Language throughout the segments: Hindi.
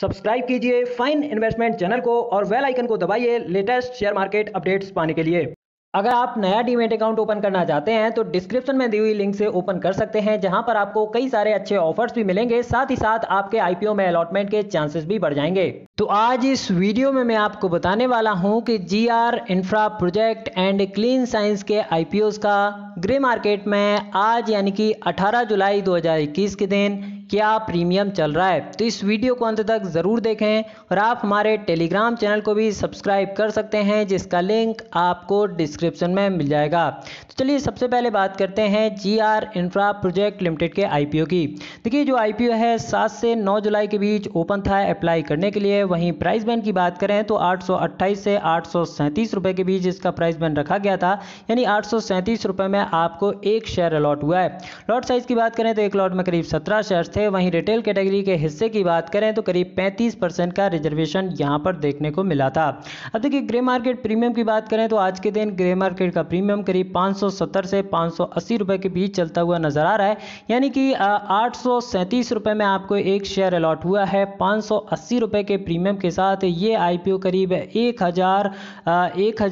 सब्सक्राइब कीजिए फाइन इन्वेस्टमेंट चैनल को और वेल आइकन को दबाइए लेटेस्ट शेयर मार्केट अपडेट्स पाने के लिए अगर आप नया डीमेट अकाउंट ओपन करना चाहते हैं तो डिस्क्रिप्शन में दी हुई लिंक से ओपन कर सकते हैं जहां पर आपको कई सारे अच्छे ऑफर्स भी मिलेंगे साथ ही साथ आपके आईपीओ में अलॉटमेंट के चांसेस भी बढ़ जाएंगे तो आज इस वीडियो में मैं आपको बताने वाला हूं कि G R infra project and clean science के आईपीओ का ग्रे मार्केट में आज यानी कि अठारह जुलाई दो के दिन क्या प्रीमियम चल रहा है तो इस वीडियो को अंत तक ज़रूर देखें और आप हमारे टेलीग्राम चैनल को भी सब्सक्राइब कर सकते हैं जिसका लिंक आपको डिस्क्रिप्शन में मिल जाएगा तो चलिए सबसे पहले बात करते हैं G R infra project limited के आई की देखिए जो आई है सात से नौ जुलाई के बीच ओपन था अप्लाई करने के लिए वहीं प्राइस बैंड की बात करें तो आठ से आठ रुपए के बीच इसका प्राइस बैंड रखा गया था यानी आठ रुपए में आपको एक शेयर अलॉट हुआ है लॉट साइज की बात करें तो एक लॉट में करीब सत्रह शेयर थे वहीं रिटेल कैटेगरी के हिस्से की बात करें तो करीब 35 परसेंट का रिजर्वेशन यहां पर देखने को मिला था अब देखिए ग्रे मार्केट प्रीमियम की बात करें तो आज के दिन ग्रे मार्केट का प्रीमियम करीब 570 से 580 रुपए के बीच चलता हुआ नजर आ रहा है यानी कि आठ रुपए में आपको एक शेयर अलॉट हुआ है पाँच रुपए के प्रीमियम के साथ ये आई करीब एक हजार एक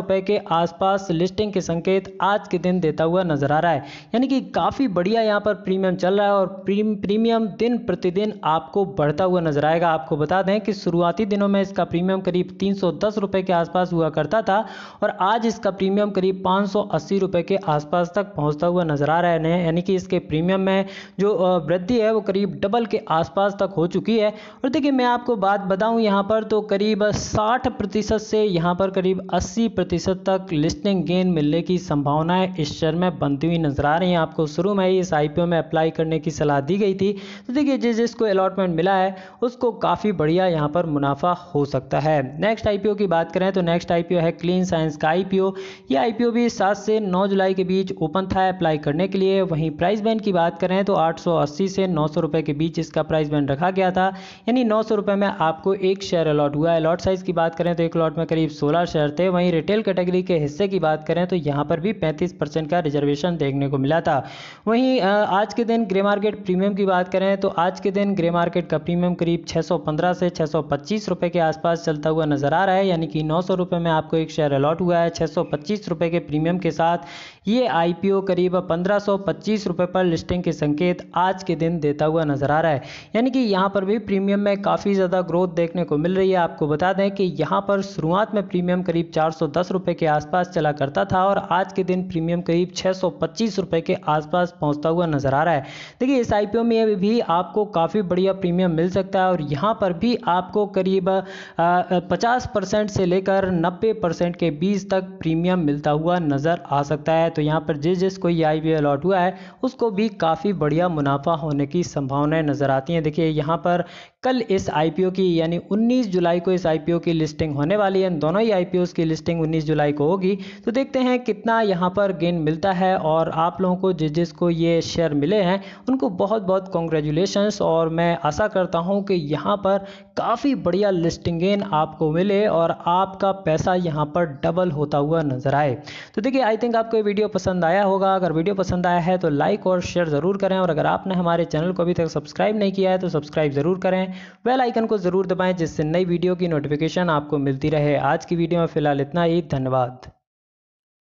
रुपए के आसपास लिस्टिंग के संकेत आज के दिन देता हुआ नजर आ रहा है यानी कि काफ़ी बढ़िया यहाँ पर प्रीमियम चल रहा है और प्रीमियम दिन प्रतिदिन आपको बढ़ता हुआ नजर आएगा आपको बता दें कि शुरुआती दिनों में इसका प्रीमियम करीब तीन सौ के आसपास हुआ करता था और आज इसका प्रीमियम करीब पाँच सौ के आसपास तक पहुंचता हुआ नजर आ रहा है यानी कि इसके प्रीमियम में जो वृद्धि है वो करीब डबल के आसपास तक हो चुकी है और देखिए मैं आपको बात बताऊं यहाँ पर तो करीब 60 प्रतिशत से यहाँ पर करीब 80 प्रतिशत तक लिस्टिंग गेन मिलने की संभावनाएं इस शेयर में बनती हुई नजर आ रही हैं आपको शुरू में ही इस आईपीओ में अप्लाई अप्लाई करने की सलाह दी गई थी तो देखिए जिस जिसको अलॉटमेंट मिला है उसको काफ़ी बढ़िया यहाँ पर मुनाफा हो सकता है नेक्स्ट आई की बात करें तो नेक्स्ट आई है क्लीन साइंस का आई ये आई भी सात से नौ जुलाई के बीच ओपन था अप्लाई करने के लिए वहीं प्राइस बैंड की बात करें तो आठ से नौ सौ के बीच इसका प्राइस बैंड रखा गया था यानी नौ सौ में आपको एक शेयर अलॉट हुआ है अलॉट साइज़ की बात करें तो एक लॉट में करीब 16 शेयर थे वहीं रिटेल कैटेगरी के हिस्से की बात करें तो यहां पर भी 35 परसेंट का रिजर्वेशन देखने को मिला था वहीं आज के दिन दिन ग्रे मार्केट प्रीमियम की बात करें तो आज के दिन ग्रे मार्केट का प्रीमियम करीब 615 से 625 रुपए के आसपास चलता हुआ नजर आ रहा है यानी कि नौ सौ में आपको एक शेयर अलॉट हुआ है 625 सौ के प्रीमियम के साथ ये आईपीओ करीब पंद्रह सौ पर लिस्टिंग के संकेत आज के दिन देता हुआ नजर आ रहा है यानी कि यहाँ पर भी प्रीमियम में काफ़ी ज़्यादा ग्रोथ देखने को मिल रही है आपको बता दें कि यहाँ पर शुरुआत में प्रीमियम करीब चार के आसपास चला करता था और आज के दिन प्रीमियम करीब छः रुपए के आसपास पहुंचता हुआ नजर आ रहा है देखिए इस आईपीओ में भी आपको काफ़ी बढ़िया प्रीमियम मिल सकता है और यहाँ पर भी आपको करीब पचास परसेंट से लेकर नब्बे परसेंट के बीच तक प्रीमियम मिलता हुआ नज़र आ सकता है है तो यहाँ पर जिस जिसको ये आई अलॉट हुआ है उसको भी काफ़ी बढ़िया मुनाफा होने की संभावनाएं नज़र आती हैं देखिए यहाँ पर कल इस आईपीओ की यानी 19 जुलाई को इस आईपीओ की लिस्टिंग होने वाली है दोनों ही आईपीओ की लिस्टिंग 19 जुलाई को होगी तो देखते हैं कितना यहाँ पर गेन मिलता है और आप लोगों को जिस जिसको ये शेयर मिले हैं उनको बहुत बहुत कॉन्ग्रेचुलेशन और मैं आशा करता हूँ कि यहाँ पर काफ़ी बढ़िया लिस्टिंग गेन आपको मिले और आपका पैसा यहाँ पर डबल होता हुआ नजर आए तो देखिए आई थिंक आपको ये वीडियो पसंद आया होगा अगर वीडियो पसंद आया है तो लाइक और शेयर ज़रूर करें और अगर आपने हमारे चैनल को अभी तक सब्सक्राइब नहीं किया है तो सब्सक्राइब ज़रूर करें बेल आइकन को ज़रूर दबाएं जिससे नई वीडियो की नोटिफिकेशन आपको मिलती रहे आज की वीडियो में फ़िलहाल इतना ही धन्यवाद